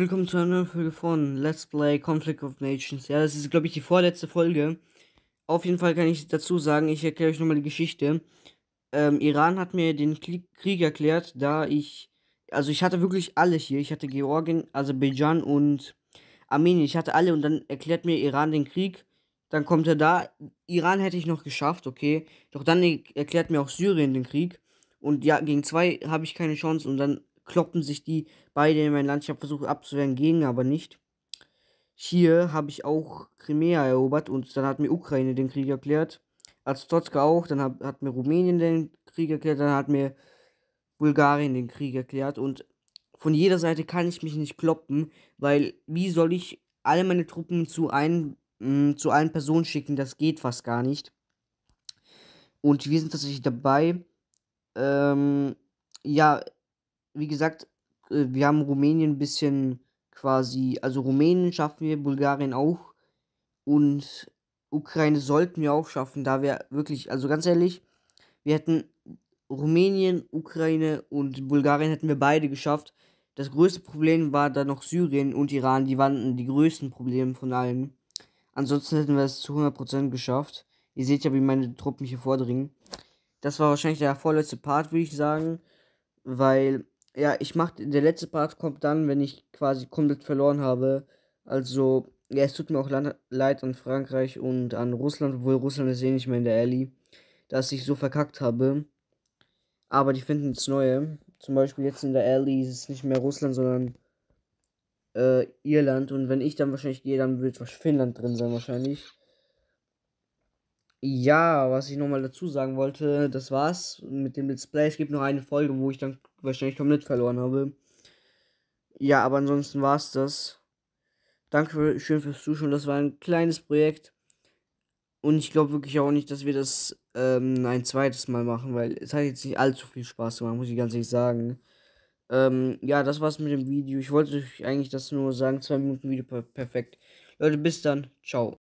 Willkommen zu einer neuen Folge von Let's Play Conflict of Nations. Ja, das ist, glaube ich, die vorletzte Folge. Auf jeden Fall kann ich dazu sagen, ich erkläre euch nochmal die Geschichte. Ähm, Iran hat mir den Krieg erklärt, da ich. Also, ich hatte wirklich alle hier. Ich hatte Georgien, Aserbaidschan und Armenien. Ich hatte alle und dann erklärt mir Iran den Krieg. Dann kommt er da. Iran hätte ich noch geschafft, okay. Doch dann erklärt mir auch Syrien den Krieg. Und ja, gegen zwei habe ich keine Chance und dann kloppen sich die beide in mein Land. Ich habe versucht abzuwehren, gegen aber nicht. Hier habe ich auch Crimea erobert und dann hat mir Ukraine den Krieg erklärt. Aztotska auch, dann hat, hat mir Rumänien den Krieg erklärt, dann hat mir Bulgarien den Krieg erklärt und von jeder Seite kann ich mich nicht kloppen, weil wie soll ich alle meine Truppen zu, ein, mh, mm, zu allen Personen schicken? Das geht fast gar nicht. Und wir sind tatsächlich dabei. Ähm, ja, wie gesagt, äh, wir haben Rumänien ein bisschen quasi, also Rumänien schaffen wir, Bulgarien auch und Ukraine sollten wir auch schaffen, da wir wirklich, also ganz ehrlich, wir hätten Rumänien, Ukraine und Bulgarien hätten wir beide geschafft. Das größte Problem war dann noch Syrien und Iran, die waren die größten Probleme von allen. Ansonsten hätten wir es zu 100% geschafft. Ihr seht ja, wie meine Truppen hier vordringen. Das war wahrscheinlich der vorletzte Part, würde ich sagen, weil ja, ich mach, der letzte Part kommt dann, wenn ich quasi komplett verloren habe. Also, ja, es tut mir auch leid an Frankreich und an Russland, obwohl Russland ist eh nicht mehr in der Alley, dass ich so verkackt habe. Aber die finden jetzt neue. Zum Beispiel jetzt in der Alley ist es nicht mehr Russland, sondern äh, Irland. Und wenn ich dann wahrscheinlich gehe, dann wird Finnland drin sein wahrscheinlich. Ja, was ich nochmal dazu sagen wollte, das war's mit dem Let's Play. Es gibt noch eine Folge, wo ich dann wahrscheinlich komplett verloren habe. Ja, aber ansonsten war's das. Danke für, schön fürs Zuschauen. Das war ein kleines Projekt. Und ich glaube wirklich auch nicht, dass wir das ähm, ein zweites Mal machen, weil es hat jetzt nicht allzu viel Spaß gemacht, muss ich ganz ehrlich sagen. Ähm, ja, das war's mit dem Video. Ich wollte euch eigentlich das nur sagen. Zwei Minuten Video perfekt. Leute, bis dann. Ciao.